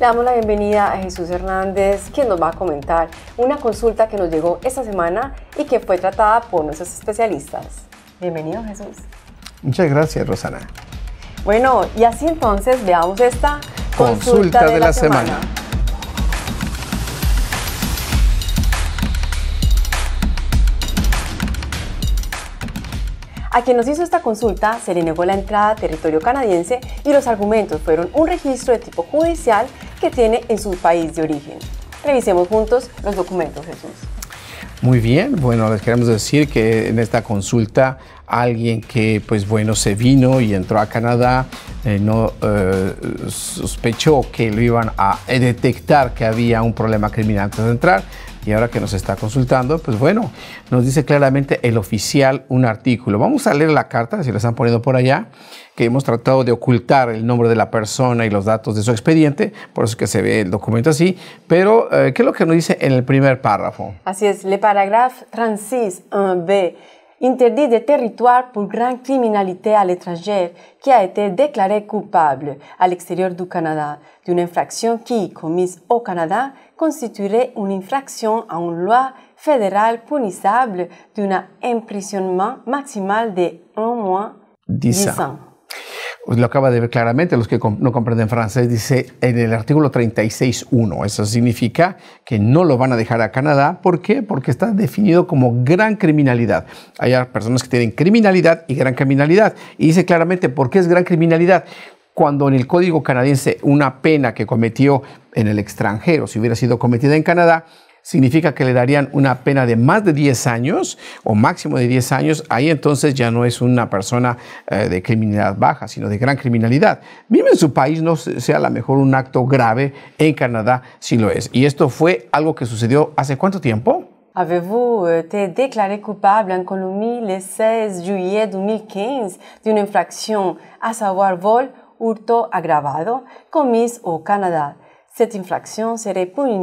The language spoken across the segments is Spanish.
Le damos la bienvenida a Jesús Hernández, quien nos va a comentar una consulta que nos llegó esta semana y que fue tratada por nuestros especialistas. Bienvenido Jesús. Muchas gracias Rosana. Bueno, y así entonces veamos esta consulta, de, la, semana. semana. A quien nos hizo esta consulta se le negó la entrada a territorio canadiense y los argumentos fueron un registro de tipo judicial que tiene en su país de origen. Revisemos juntos los documentos, Jesús. Muy bien, bueno, les queremos decir que en esta consulta alguien que, pues bueno, se vino y entró a Canadá, eh, no eh, sospechó que lo iban a detectar que había un problema criminal antes de entrar, y ahora que nos está consultando, pues bueno, nos dice claramente el oficial un artículo. Vamos a leer la carta, si la están poniendo por allá, que hemos tratado de ocultar el nombre de la persona y los datos de su expediente, por eso que se ve el documento así, pero eh, ¿qué es lo que nos dice en el primer párrafo? Así es, le paragraphe 36.1b interdit de territoire pour grande criminalité à l'étranger, qui a été déclaré coupable à l'extérieur du Canada d'une infraction qui, commise au Canada, constituerait une infraction à une loi fédérale punissable d'un emprisonnement maximal de un mois 10 ans. Pues lo acaba de ver claramente, los que no comprenden francés, dice en el artículo 36.1. Eso significa que no lo van a dejar a Canadá. ¿Por qué? Porque está definido como gran criminalidad. Hay personas que tienen criminalidad y gran criminalidad. Y dice claramente por qué es gran criminalidad cuando en el Código canadiense una pena que cometió en el extranjero, si hubiera sido cometida en Canadá, significa que le darían una pena de más de 10 años o máximo de 10 años, ahí entonces ya no es una persona eh, de criminalidad baja, sino de gran criminalidad. vive en su país no sea a lo mejor un acto grave, en Canadá si lo es. Y esto fue algo que sucedió hace cuánto tiempo? Avez-vous euh, été déclaré coupable en Colombie le 16 juillet 2015 d'une infraction, à savoir vol, hurto agravado, commise o canadá Cette infraction serait punie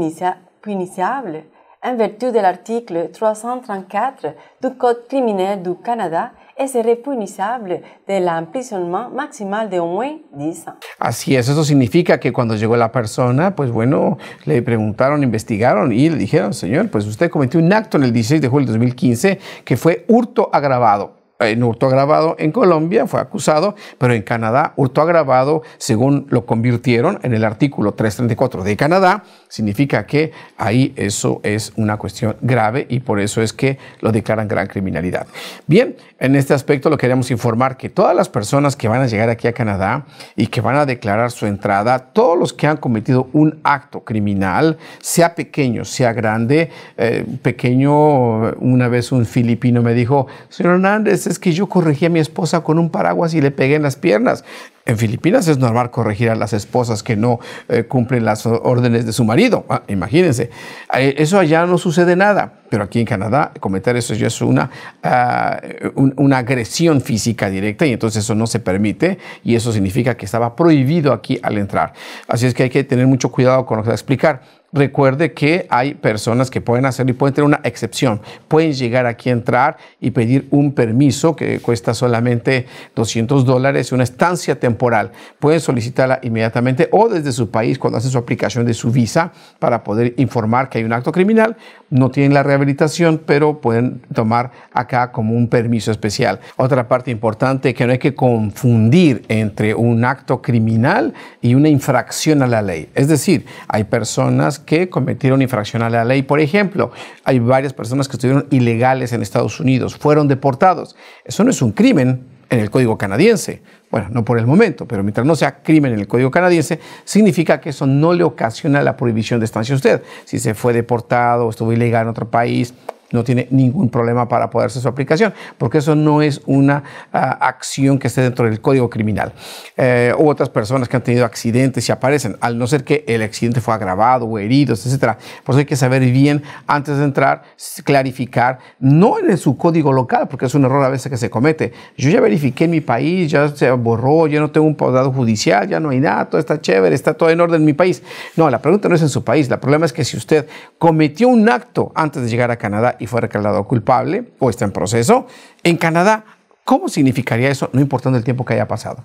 puniciable en virtud del artículo 334 del Código criminel du Canadá es de del imprisonment maximal de un mes, Así es, eso significa que cuando llegó la persona, pues bueno, le preguntaron, investigaron y le dijeron, señor, pues usted cometió un acto en el 16 de julio de 2015 que fue hurto agravado. Eh, en hurto agravado en Colombia, fue acusado, pero en Canadá, hurto agravado, según lo convirtieron en el artículo 334 de Canadá, significa que ahí eso es una cuestión grave y por eso es que lo declaran gran criminalidad. Bien, en este aspecto lo queremos informar que todas las personas que van a llegar aquí a Canadá y que van a declarar su entrada, todos los que han cometido un acto criminal, sea pequeño, sea grande, eh, pequeño, una vez un filipino me dijo, señor Hernández, es que yo corregí a mi esposa con un paraguas y le pegué en las piernas. En Filipinas es normal corregir a las esposas que no eh, cumplen las órdenes de su marido. Ah, imagínense. Eh, eso allá no sucede nada. Pero aquí en Canadá, cometer eso ya es una, ah, una agresión física directa y entonces eso no se permite y eso significa que estaba prohibido aquí al entrar. Así es que hay que tener mucho cuidado con lo que va a explicar. Recuerde que hay personas que pueden hacerlo y pueden tener una excepción. Pueden llegar aquí a entrar y pedir un permiso que cuesta solamente 200 dólares, una estancia temporal. Pueden solicitarla inmediatamente o desde su país cuando hace su aplicación de su visa para poder informar que hay un acto criminal. No tienen la rehabilitación, pero pueden tomar acá como un permiso especial. Otra parte importante que no hay que confundir entre un acto criminal y una infracción a la ley. Es decir, hay personas que cometieron infracción a la ley. Por ejemplo, hay varias personas que estuvieron ilegales en Estados Unidos, fueron deportados. Eso no es un crimen en el Código canadiense. Bueno, no por el momento, pero mientras no sea crimen en el Código canadiense, significa que eso no le ocasiona la prohibición de estancia a usted. Si se fue deportado, estuvo ilegal en otro país, no tiene ningún problema para poder hacer su aplicación, porque eso no es una ah, acción que esté dentro del código criminal. Eh, otras personas que han tenido accidentes y aparecen, al no ser que el accidente fue agravado o heridos, etcétera. Por eso hay que saber bien antes de entrar, clarificar, no en su código local, porque es un error a veces que se comete. Yo ya verifiqué en mi país, ya se borró, ya no tengo un poblado judicial, ya no hay nada, todo está chévere, está todo en orden en mi país. No, la pregunta no es en su país, la problema es que si usted cometió un acto antes de llegar a Canadá, y fue declarado culpable o está en proceso, en Canadá, ¿cómo significaría eso? No importando el tiempo que haya pasado.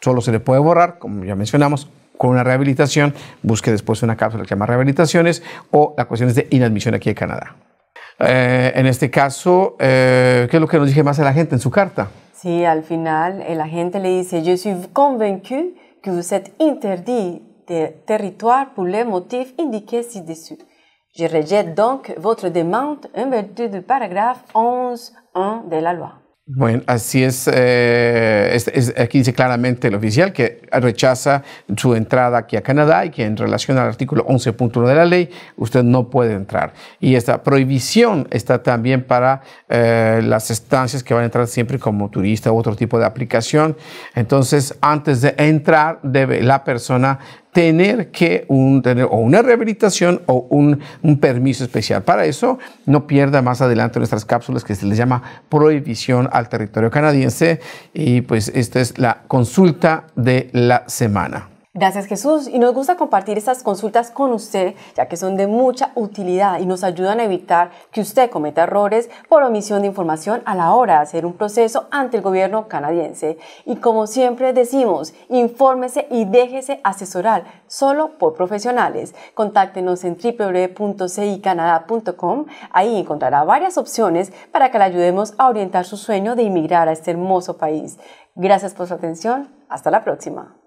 Solo se le puede borrar, como ya mencionamos, con una rehabilitación, busque después una cápsula que llama rehabilitaciones o la cuestión es de inadmisión aquí en Canadá. Eh, en este caso, eh, ¿qué es lo que nos dije más a la gente en su carta? Sí, al final el agente le dice, yo soy convencido que usted êtes interdit de territoire pour les motifs indiqués ci-dessus. Je rejette donc votre en virtud del parágrafo 11.1 de la loi. Bueno, así eh, es, es, Aquí dice claramente el oficial que rechaza su entrada aquí a Canadá y que en relación al artículo 11.1 de la ley, usted no puede entrar. Y esta prohibición está también para eh, las estancias que van a entrar siempre como turista u otro tipo de aplicación. Entonces, antes de entrar, debe la persona tener que un, tener o una rehabilitación o un, un, permiso especial. Para eso, no pierda más adelante nuestras cápsulas que se les llama prohibición al territorio canadiense y pues esta es la consulta de la semana. Gracias Jesús. Y nos gusta compartir estas consultas con usted, ya que son de mucha utilidad y nos ayudan a evitar que usted cometa errores por omisión de información a la hora de hacer un proceso ante el gobierno canadiense. Y como siempre decimos, infórmese y déjese asesorar solo por profesionales. Contáctenos en www.cicanada.com. Ahí encontrará varias opciones para que le ayudemos a orientar su sueño de inmigrar a este hermoso país. Gracias por su atención. Hasta la próxima.